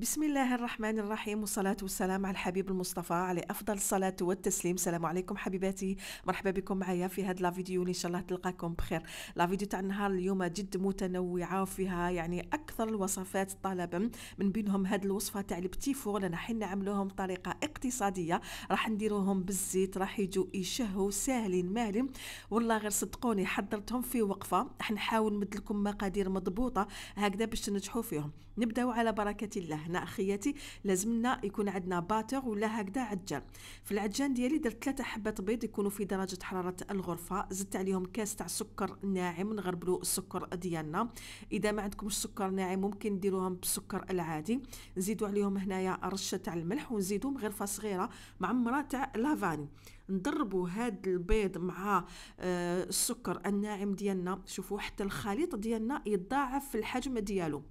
بسم الله الرحمن الرحيم والصلاة والسلام على الحبيب المصطفى على أفضل الصلاة والتسليم السلام عليكم حبيباتي مرحبا بكم معايا في هذا لافيديو إن شاء الله تلقاكم بخير لافيديو تاع النهار اليوم جد متنوعة وفيها يعني أكثر الوصفات طلبا من بينهم هاد الوصفة تاع البتي فور لأن حنا نعملوهم بطريقة اقتصادية راح نديروهم بالزيت راح يجوا يشهوا ساهلين مالين والله غير صدقوني حضرتهم في وقفة نحاول نمد لكم مقادير مضبوطة هكذا باش تنجحوا فيهم نبداو على بركة الله هنا اخياتي لازمنا يكون عندنا باتور ولا هكذا عجان في العجان ديالي درت ثلاثه حبات بيض يكونوا في درجه حراره الغرفه زدت عليهم كاس تاع سكر ناعم نغربلو السكر ديالنا اذا ما عندكمش سكر ناعم ممكن نديروهم بالسكر العادي نزيدوا عليهم هنايا رشه تاع الملح ونزيدهم غرفه صغيره معمره تاع لافاني نضربوا هاد البيض مع آه، السكر الناعم ديالنا شوفوا حتى الخليط ديالنا يتضاعف في الحجم ديالو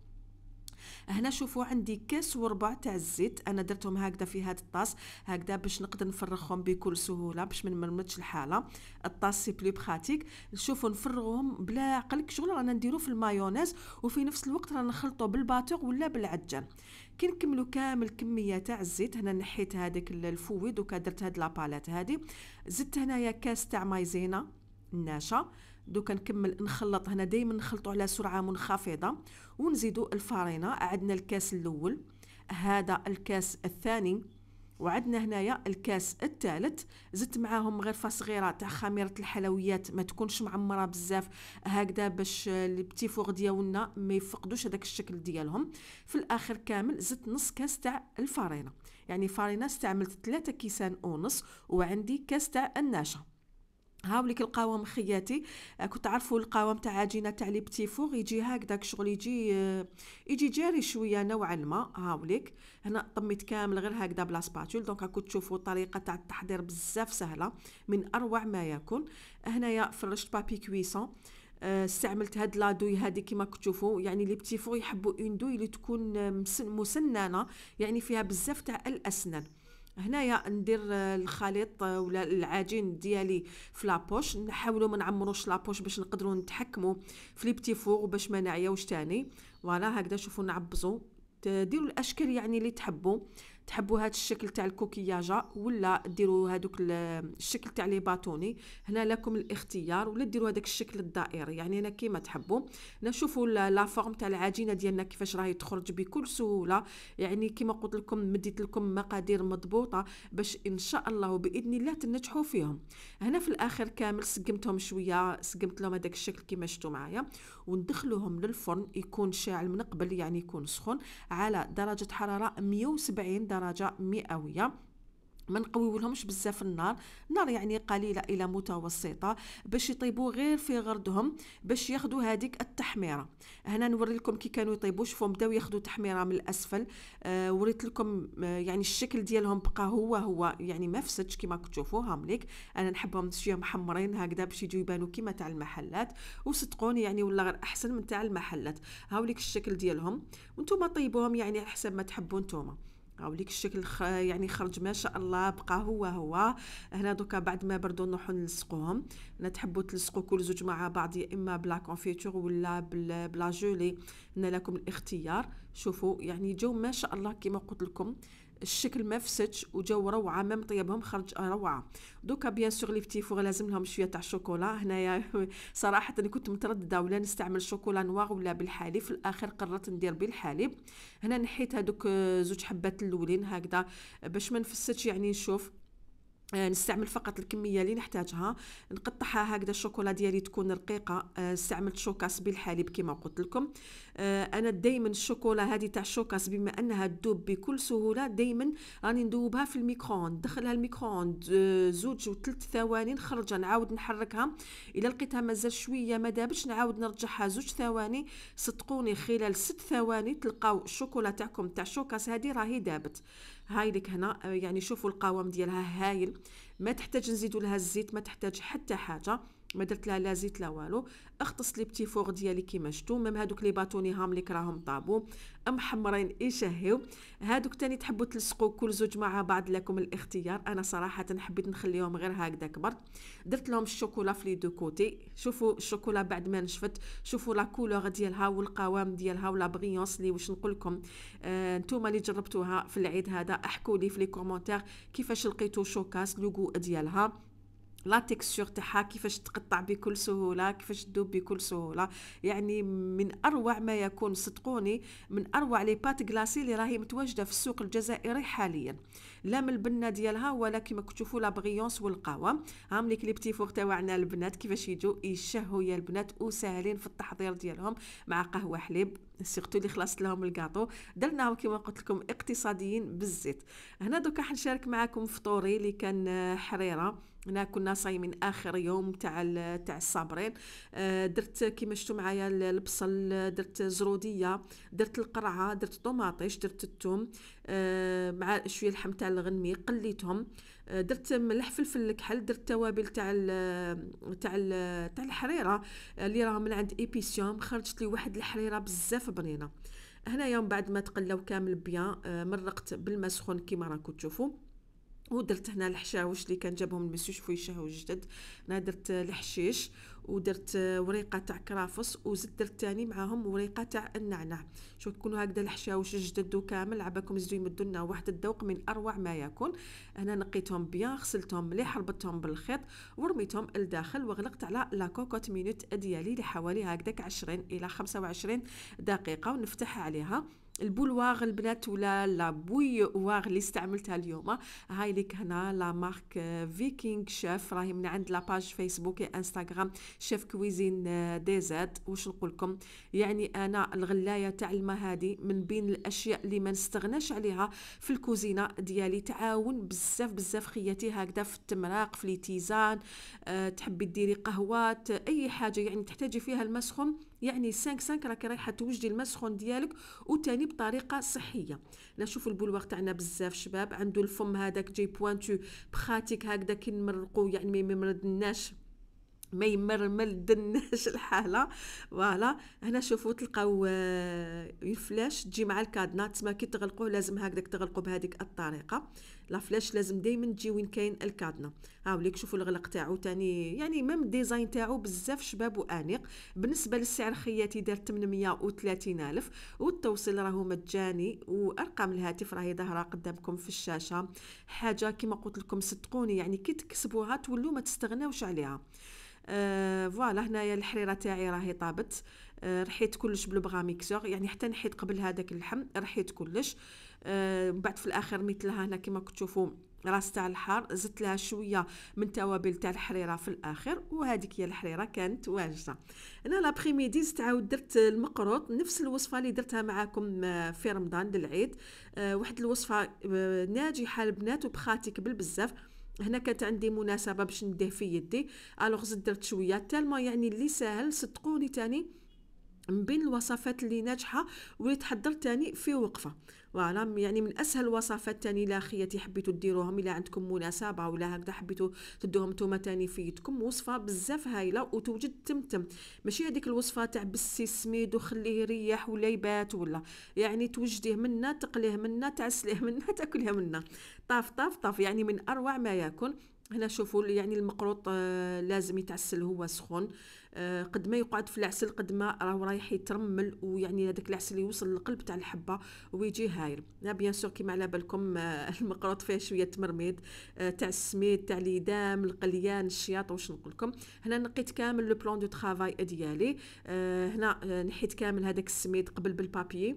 هنا شوفوا عندي كاس وربع تاع الزيت انا درتهم هكذا في هذا الطاس هكذا باش نقدر نفرغهم بكل سهوله باش ما نمرمدش الحاله الطاس سي بلي براتيك شوفوا نفرغهم بلا عقلك شغل رانا نديرو في المايونيز وفي نفس الوقت رانا نخلطو بالباتور ولا بالعجان كي نكملو كامل كميه تاع الزيت هنا نحيت هذاك الفويد وكدرت درت هاد لاباليت هادي زدت هنايا كاس تاع مايزينا ناشا دوكا نكمل نخلط هنا دائما نخلطو على سرعه منخفضه ونزيدو الفرينه عندنا الكاس الاول هذا الكاس الثاني وعندنا هنايا الكاس الثالث زدت معاهم غرفه صغيره تاع خميره الحلويات ما تكونش معمره بزاف هكذا باش لي بتي فوغ ديالنا ما يفقدوش هذاك الشكل ديالهم في الاخر كامل زدت نص كاس تاع الفرينه يعني فرينه استعملت 3 كيسان ونص وعندي كاس تاع النشا هاوليك القوام خياتي آه، كنت عارفوا القوام تاع عجينه تاع لي بتي فور يجي هكذاك شغل يجي آه، يجي جاري شويه نوعا ما هاوليك هنا طميت كامل غير هكذا بلا سباتول دونك راكو تشوفوا الطريقه تاع التحضير بزاف سهله من اروع ما يكون هنايا فرشت بابي كويسون آه، استعملت هاد لا دوي هادي كيما كتشوفوا يعني لي بتي فور يحبوا اون دوي اللي تكون مسننه يعني فيها بزاف تاع الاسنان هنايا ندير الخليط ولا العجين ديالي في لابوش نحاولوا ما نعمروش لابوش باش نقدروا نتحكموا في لي بتي فوغ باش ما نعياوش تاني فوالا هكذا شوفوا نعبزوا ديروا الاشكال يعني اللي تحبوا تحبوا هاد الشكل تاع الكوكياجه ولا ديروا هادوك الشكل تاع لي باتوني هنا لكم الاختيار ولا ديروا هذاك الشكل الدائري يعني انا كيما تحبوا نشوفوا لا فورم تاع العجينه ديالنا كيفاش راهي تخرج بكل سهوله يعني كيما قلت لكم مديت لكم مقادير مضبوطه باش ان شاء الله باذن الله تنجحوا فيهم هنا في الاخر كامل سقمتهم شويه سقمت لهم هذاك الشكل كيما شفتوا معايا وندخلوهم للفرن يكون شاعل من قبل يعني يكون سخون على درجه حراره 170 درجه درجة مئوية ما نقويولهمش بزاف النار نار يعني قليله الى متوسطه باش يطيبوا غير في غردهم باش ياخذوا هذيك التحميره هنا نوري لكم كي كانوا يطيبوا شوفوا بداو ياخذوا تحميره من الاسفل آه وريت لكم آه يعني الشكل ديالهم بقى هو هو يعني ما فسدش كما كتشوفوا هامليك انا نحبهم شويه محمرين هكذا باش يجيو يبانوا كما تاع المحلات وصدقوني يعني ولا غير احسن من تاع المحلات هاوليك الشكل ديالهم وانتم طيبوهم يعني على حسب ما تحبوا نتوما او ليك الشكل خ... يعني خرج ما شاء الله بقى هو هو هنا دوكا بعد ما بردو نروحو نلصقوهم هنا تحبوا تلصقوا كل زوج مع بعض يا اما بلا كونفيتور ولا بلا, بلا جولي هنا لكم الاختيار شوفوا يعني جو ما شاء الله كما قلت لكم الشكل ما فسدش وجاو روعه مام طيبهم خرج روعه دوكا بيان سور لي بتي فوغ لازم لهم شويه تاع شوكولا هنايا صراحه كنت متردده ولا نستعمل شوكولا نواغ ولا بالحليب في الاخر قررت ندير بالحليب هنا نحيت هذوك زوج حبات الاولين هكذا باش ما نفسدش يعني نشوف آه، نستعمل فقط الكميه اللي نحتاجها نقطعها هكذا الشوكولا ديالي تكون رقيقه استعملت آه، شوكاس بالحليب كما قلت لكم آه، انا دائما الشوكولا هذه تاع الشوكاس بما انها تدوب بكل سهوله دائما راني ندوبها في الميكرون دخلها الميكرون زوج وثلاث ثواني نخرجها نعاود نحركها الا لقيتها مازال شويه ما دابش نعاود نرجعها زوج ثواني صدقوني خلال ست ثواني تلقاو الشوكولا تاعكم تاع الشوكاس هذه راهي دابت هايلك هنا آه، يعني شوفوا القوام ديالها هايل ما تحتاج نزيدوا لها الزيت ما تحتاج حتى حاجه ما درت لها لا زيت لا والو اختص لي بتي فوغ ديالي كيما شفتو ميم هادوك لي باتوني لي كراهم طابو محمرين يشهيو هادوك تاني تحبوا تلصقوا كل زوج مع بعض لكم الاختيار انا صراحه حبيت نخليهم غير هكذا كبر درت لهم الشوكولا في لي دو كوتي شوفوا الشوكولا بعد ما نشفت شوفوا لا كولور ديالها والقوام ديالها ولا بريونس لي واش نقول لكم آه نتوما اللي جربتوها في العيد هذا احكوا لي في لي كومونتير كيفاش لقيتو شوكاس لوغو ديالها لا تكسور تاعها كيفاش تقطع بكل سهوله كيفاش تذوب بكل سهوله يعني من اروع ما يكون صدقوني من اروع لي بات غلاسي اللي راهي متواجده في السوق الجزائري حاليا لا من البنه ديالها ولا كيما تشوفوا لا بغيونس والقهوه هام لي بتي فور تاعنا البنات كيفاش يجوا يشهوا يا البنات وساهلين في التحضير ديالهم مع قهوه حليب سيرتو اللي خلصت لهم الكاطو درناهم كيما قلت لكم اقتصاديين بالزيت هنا دوكا حنشارك معكم فطوري اللي كان حريره هنا كنا صايمين اخر يوم تاع تاع الصابرين آه، درت كيما شفتوا معايا البصل درت زروديه درت القرعه درت طوماطيش درت الثوم آه، مع شويه اللحم تاع الغنمي قليتهم آه، درت ملح فلفل الكحل درت توابل تاع تاع تاع الحريره اللي راهم من عند ايبيسيوم خرجت لي واحد الحريره بزاف بنينه هنايا من بعد ما تقلاو كامل بيان مرقت بالماء سخون كيما راكم تشوفوا ودرت هنا الحشاوش اللي كان جابهم المسيو شوفوا يشهوا جدد انا درت الحشيش ودرت وريقه تاع كرافس وزدت درت تاني معاهم وريقه تاع النعناع شوف يكونوا هكذا الحشاوش جدد وكامل عباكم يزيدوا يمدوا لنا واحد الذوق من اروع ما يكون هنا نقيتهم بيان غسلتهم مليح ربطتهم بالخيط ورميتهم لداخل وغلقت على لا كوكوت مينوت ديالي لحوالي هكذاك 20 الى 25 دقيقه ونفتح عليها البولواغ البنات ولا لا بويواغ اللي استعملتها اليوم آه؟ هاي لك هنا لا مارك آه، فيكينغ شيف راهي من عند لاباج فيسبوك انستغرام شيف كويزين آه، ديزات واش نقول لكم يعني انا الغلايه تاع الماء هذه من بين الاشياء اللي ما نستغناش عليها في الكوزينه ديالي تعاون بزاف بزاف خياتي هكذا في التمراق في ليتيزان أه تحبي ديري قهوات اي حاجه يعني تحتاجي فيها الماء سخون يعني 5 5 راكي رايحه توجدي الماء السخون ديالك وتاني بطريقه صحيه انا شوف البولواغ تاعنا بزاف شباب عنده الفم هذاك جي بوانتو بخاتيك هكذا كي نمرقو يعني ما يمرضناش ما يمرمل دناش الحاله فوالا هنا شوفوا تلقاو الفلاش آه، تجي مع الكادنا تسمى كي تغلقوه لازم هكذاك تغلقوا بهذيك الطريقه لا فلاش لازم دائما تجي وين كاين الكادنا هاو ليك شوفوا الغلق تاعو تاني يعني ميم ديزاين تاعو بزاف شباب وانيق بالنسبه للسعر خياتي دار 830 الف والتوصيل راهو مجاني وارقام الهاتف راهي ظاهره قدامكم في الشاشه حاجه كما قلت لكم صدقوني يعني كي تكسبوها تولوا ما تستغناوش عليها آه، فوالا هنايا الحريره تاعي راهي طابت آه، رحيت كلش بالبغا ميكسور يعني حتى نحيت قبل هذاك اللحم رحيت كلش آه بعد في الاخر ميت لها هنا كما كتشوفوا راس تاع الحار زدت لها شويه من توابل تاع الحريره في الاخر وهذيك هي الحريره كانت واجده انا لابريميدي زدت عاود درت المقروط نفس الوصفه اللي درتها معاكم آه، في رمضان للعيد واحد الوصفه ناجحه البنات وبخاتك بالبزاف هنا كانت عندي مناسبه باش نديه في يدي الوغ زدت درت شويه تالما يعني اللي ساهل صدقوني تاني من بين الوصفات اللي ناجحه وليت حضرت تاني في وقفه فوالا يعني من اسهل وصفات تاني خياتي حبيتو ديروهم الا عندكم مناسبه ولا هكذا حبيتو تدوهم نتوما تاني في يدكم وصفه بزاف هايله وتوجد تمتم ماشي هذيك الوصفه تاع بسي السميد وخليه يريح ولا يبات ولا يعني توجديه منا تقليه منا تعسليه منا تاكليه منا طاف طاف طاف يعني من اروع ما يكون هنا شوفوا يعني المقروط آه، لازم يتعسل هو سخون آه، قد ما يقعد في العسل قد ما راه رايح يترمل ويعني هذاك العسل يوصل للقلب تاع الحبه ويجي هايل بيان سور كيما على بالكم آه، المقروط فيه شويه تمرميد آه، تاع السميد تاع ليدام القليان الشياط واش نقول لكم هنا نقيت كامل لو بلون دو ترافاي ديالي هنا نحيت كامل هذاك السميد قبل بالبابي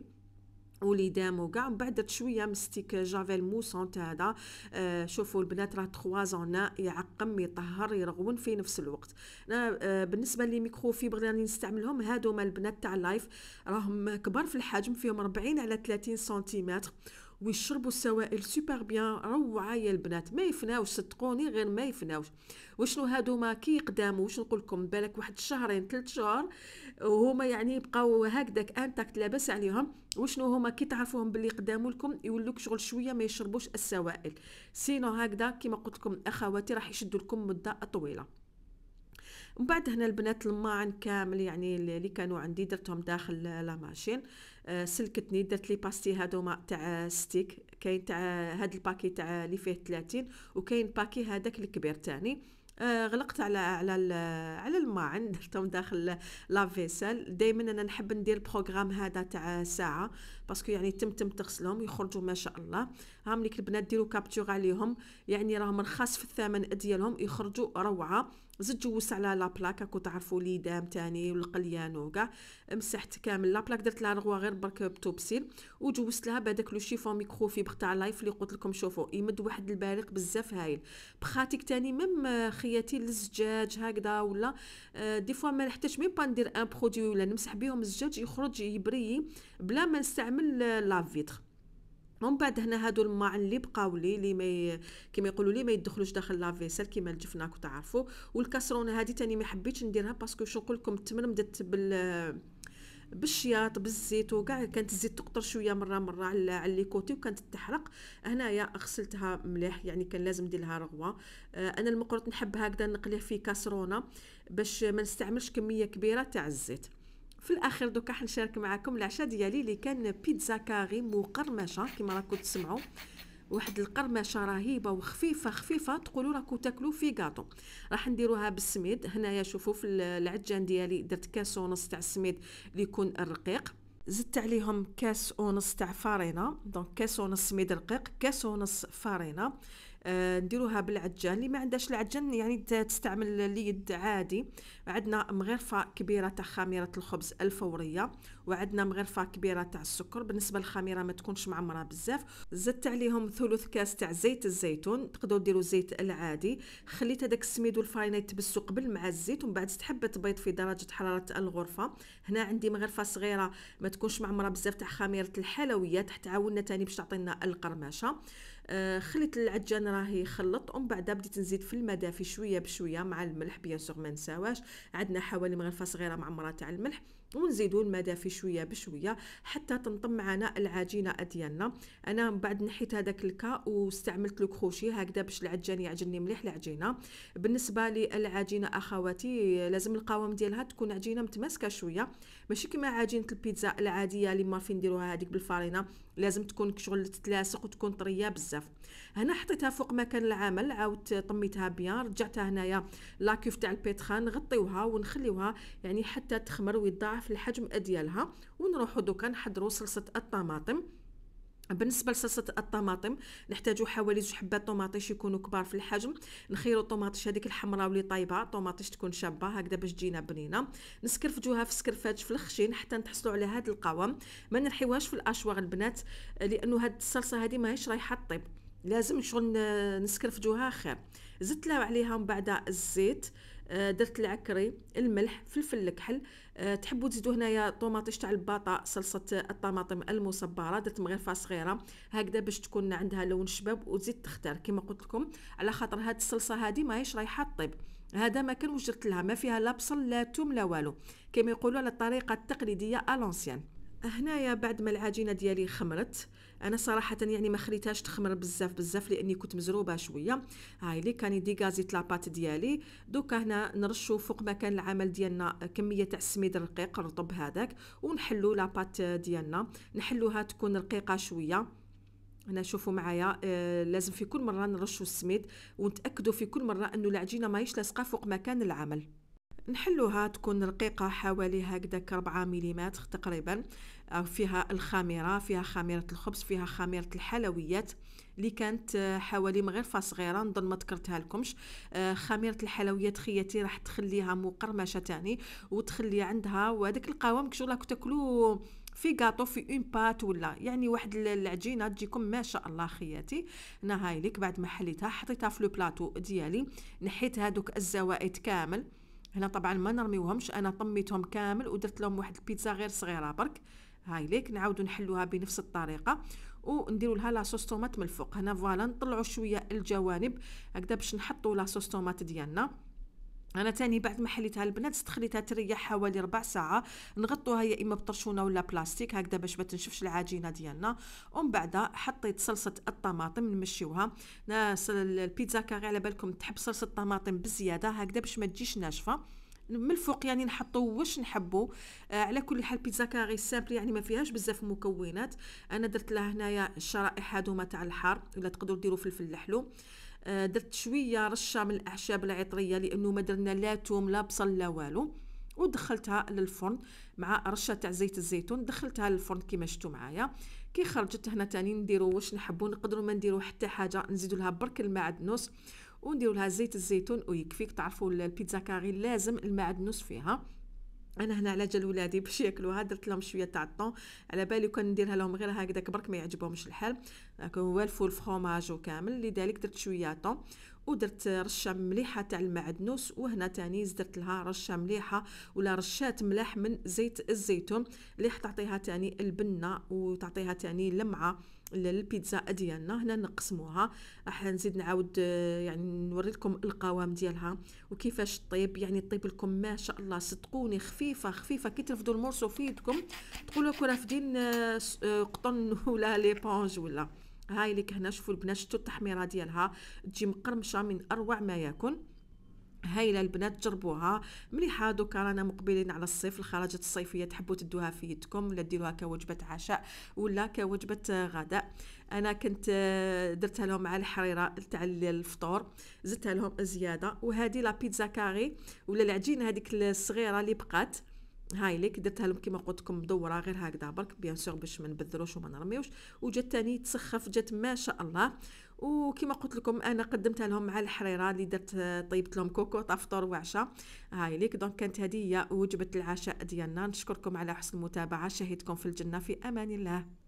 وليدام وكاع من بعد درت شويه مستيك جافيل موسون تاع هذا آه شوفوا البنات راه تخوازونا يعقم يطهر يرغون في نفس الوقت انا آه بالنسبه لي ميكرو فيبر اللي نستعملهم هادو البنات تاع اللايف راهم كبار في الحجم فيهم 40 على 30 سنتيمتر ويشربوا السوائل سوبر بيان روعه يا البنات ما يفناوش صدقوني غير ما يفناوش وشنو هادو ما كي قدامو واش نقول لكم بالك واحد شهرين ثلاث شهور وهما يعني يبقاو هكذاك انتاكت لاباس عليهم وشنو هما كي تعرفوهم باللي قدامو لكم يولوك شغل شويه ما يشربوش السوائل سينو هكذا كيما قلت لكم اخواتي راح يشدوا لكم مده طويله ومن بعد هنا البنات الماعن كامل يعني اللي كانوا عندي درتهم داخل لا ماشين آه، سلكتني درت لي باستي هادوما تاع ستيك كاين تاع هاد الباكي تاع اللي فيه 30 وكاين باكي هذاك الكبير تاني آه، غلقت على على على الماعن درتهم داخل لا فيسال دائما انا نحب ندير البروغرام هذا تاع ساعه باسكو يعني تم تم تغسلهم يخرجوا ما شاء الله هامليك البنات ديروا كابتور عليهم يعني راهم رخاص في الثمن ديالهم يخرجوا روعه زدت جوزت على لابلاك هاكو تعرفوا لي دام تاني والقليان وكاع مسحت كامل لابلاك درت لها رغوه غير برك بتوبسيل وجوزت لها بهذاك لو شيفون ميكرو في تاع لايف اللي قلت لكم شوفوا يمد واحد البارق بزاف هايل بخاتيك تاني ميم خياتي للزجاج هكذا ولا آه، دي فوا ما نحتاج ميم با ندير ان برودوي ولا نمسح بهم الزجاج يخرج يبري بلا ما نستعمل لافيتر من بعد هنا هادو الماعن اللي بقاو لي اللي ما كيما يقولوا لي ما يدخلوش داخل لافيسيل كيما الجفناك وتعرفوا والكاسرونه هذه تاني ما حبيتش نديرها باسكو شو نقول لكم التمر مدت بال بالشياط بالزيت وكاع كانت الزيت تقطر شويه مره مره على لي كوتي وكانت تحرق هنايا غسلتها مليح يعني كان لازم ندير لها رغوه آه، انا المقرط نحب هكذا نقليه في كاسرونه باش ما نستعملش كميه كبيره تاع الزيت في الاخير دوكا حنشارك معكم العشاء ديالي اللي كان بيتزا كاري مقرمشه كما راكم تسمعوا واحد القرمشه رهيبه وخفيفه خفيفه تقولوا راكو تاكلوا في كاطو راح نديروها بالسميد هنايا شوفوا في العجان ديالي درت كاس ونص تاع السميد اللي يكون الرقيق زدت عليهم كاس ونص تاع فارينه دونك كاس ونص سميد رقيق كاس ونص فارينه آه، نديروها بالعجان اللي ما عندهاش العجان يعني تستعمل اليد عادي عندنا مغرفه كبيره تاع خميره الخبز الفوريه وعندنا مغرفه كبيره تاع السكر بالنسبه للخميره ما تكونش معمره بزاف زدت عليهم ثلث كاس تاع زيت الزيتون تقدروا ديروا الزيت العادي خليت هذاك السميد والفاينه يتبسوا قبل مع الزيت ومن بعد تحب تبيض في درجه حراره الغرفه هنا عندي مغرفه صغيره ما تكونش معمره بزاف تاع خميره الحلويات حتى عاوننا تاني باش تعطينا القرمشه آه، خليت العجان راه يخلط ومن بعد بديت نزيد في المدافي شويه بشويه مع الملح بيان سور ما نساواش عندنا حوالي مغرفه صغيره معمره تاع الملح ونزيدوا المدافي شويه بشويه حتى تنطم معنا العجينه ديالنا انا من بعد نحيت هذاك الكا واستعملت لو كروشي هكذا باش العجان يعجني مليح العجينه بالنسبه للعجينه اخواتي لازم القوام ديالها تكون عجينه متماسكه شويه ماشي كما عجينه البيتزا العاديه اللي ما في نديروها هذيك بالفارينه لازم تكون شغل تتلاصق وتكون طريه بزاف هنا حطيتها فوق مكان العمل عاودت طميتها بيان رجعتها هنايا لاكيف تاع البيتخان نغطيوها ونخليوها يعني حتى تخمر ويضاع أضعاف الحجم ديالها ونروحو دوكا نحضرو صلصة الطماطم بالنسبه لصلصه الطماطم نحتاجو حوالي جوج حبات طوماطيش يكونوا كبار في الحجم نخيرو طوماطيش هذيك الحمراء واللي طايبه طوماطيش تكون شابه هكذا باش تجينا بنينه نسكرفجوها في سكرفاج في الخشين حتى نتحصلوا على هذا القوام ما نرحيوهاش في الاشواغ البنات لانه هاد الصلصه هذه ماهيش رايحه طيب لازم شغل نسكرفجوها خير زدت عليها من بعد الزيت آه، درت العكري الملح فلفل الكحل آه، تحبوا تزيدوا هنايا طوماطيش تاع الباطا صلصه الطماطم المصبره درت مغرفه صغيره هكذا باش تكون عندها لون شباب وتزيد تختار كما قلت لكم على خاطر هاد الصلصه هادي ماهيش رايحه طيب هذا ما كان وجدت لها ما فيها لا بصل لا ثوم لا والو كما يقولوا على الطريقه التقليديه الانسيان هنايا بعد ما العجينه ديالي خمرت انا صراحه يعني ما خليتهاش تخمر بزاف بزاف لاني كنت مزروبه شويه هاي لي كاني ديغازيت لاباط ديالي دوكا هنا نرشو فوق ما كان العمل ديالنا كميه تاع السميد الرقيق الرطب هذاك ونحلو لاباط ديالنا نحلوها تكون رقيقه شويه هنا شوفوا معايا آه لازم في كل مره نرشوا السميد ونتاكدوا في كل مره انه العجينه ماهيش لاصقه فوق مكان العمل نحلوها تكون رقيقة حوالي هكذاك 4 ملم تقريبا آه، فيها الخميرة فيها خميرة الخبز فيها خميرة الحلويات اللي كانت آه، حوالي مغرفة صغيرة نظن ما ذكرتها لكمش آه، خميرة الحلويات خياتي راح تخليها مقرمشة تاني وتخلي عندها وهذاك القوام كشو راك تاكلو في كاطو في اون بات ولا يعني واحد العجينه تجيكم ما شاء الله خياتي نهايلك بعد ما حليتها حطيتها في لو بلاطو ديالي نحيت هادوك الزوائد كامل هنا طبعا ما نرميوهمش انا طميتهم كامل ودرت لهم واحد البيتزا غير صغيره برك هاي ليك نعاودو نحلوها بنفس الطريقه ونديروا لها لاصوص طوماط من الفوق هنا فوالا نطلعوا شويه الجوانب هكذا باش نحطوا لاصوص طوماط ديالنا انا تاني بعد ما حليتها البنات خليتها تريح حوالي ربع ساعه نغطوها يا اما بطرشونه ولا بلاستيك هكذا باش ما تنشفش العجينه ديالنا ومن بعد حطيت صلصه الطماطم نمشيوها ناس البيتزا كاغي على بالكم تحب صلصه الطماطم بزياده هكذا باش ما تجيش ناشفه من الفوق يعني نحطو واش نحبو آه على كل حال بيتزا كاغي سامبل يعني ما فيهاش بزاف مكونات انا درت لها هنايا الشرائح هادوما تاع الحار ولا تقدروا ديروا فلفل الحلو آه، درت شويه رشه من الاعشاب العطريه لانه ما درنا لا توم لا بصل لا والو ودخلتها للفرن مع رشه تاع زيت الزيتون دخلتها للفرن كما شفتوا معايا كي خرجت هنا تاني نديرو واش نحبو نقدروا ما نديرو حتى حاجه نزيدو لها برك المعدنوس ونديرو لها زيت الزيتون ويكفيك تعرفوا البيتزا كاري لازم المعدنوس فيها انا هنا على جال ولادي باش ياكلوها درت لهم شويه تاع الطون على بالي كان نديرها لهم غير هكذاك برك ما يعجبهمش الحال هو الفول فروماج وكامل لذلك درت شويه طون ودرت رشه مليحه تاع المعدنوس وهنا تاني زدت لها رشه مليحه ولا رشات ملاح من زيت الزيتون اللي تعطيها تاني البنه وتعطيها تاني لمعه للبيتزا ديالنا هنا نقسموها راح نزيد نعاود آه، يعني نوري لكم القوام ديالها وكيفاش طيب يعني طيب لكم ما شاء الله صدقوني خفيفه خفيفه كي ترفدوا المرسو في يدكم تقولوا راك رافدين آه، آه، قطن ولا ليبونج ولا هاي اللي هنا شوفوا البنات شتو التحميره ديالها تجي مقرمشه من اروع ما يكون هايله البنات جربوها مليحه دوكا رانا مقبلين على الصيف الخرجات الصيفيه تحبوا تدوها في يدكم ولا ديروها كوجبه عشاء ولا كوجبه غداء انا كنت آه، درتها لهم مع الحريره تاع الفطور زدتها لهم زياده وهذه لا بيتزا كاري ولا العجينه هذيك الصغيره اللي بقات هاي ليك درتها لهم كيما قلت لكم مدوره غير هكذا برك بيان سور باش ما نبذلوش وما نرميوش وجات تاني تسخف جات ما شاء الله وكما قلت لكم انا قدمتها لهم مع الحريره اللي درت طيبت لهم كوكو فطور وعشاء هاي ليك دونك كانت هديه وجبه العشاء ديالنا نشكركم على حسن المتابعه شهيتكم في الجنه في امان الله